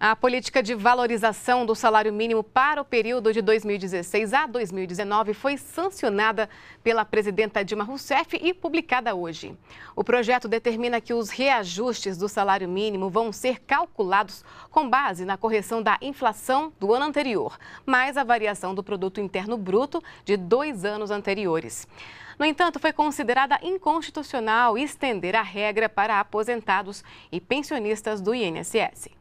A política de valorização do salário mínimo para o período de 2016 a 2019 foi sancionada pela presidenta Dilma Rousseff e publicada hoje. O projeto determina que os reajustes do salário mínimo vão ser calculados com base na correção da inflação do ano anterior, mais a variação do produto interno bruto de dois anos anteriores. No entanto, foi considerada inconstitucional estender a regra para aposentados e pensionistas do INSS.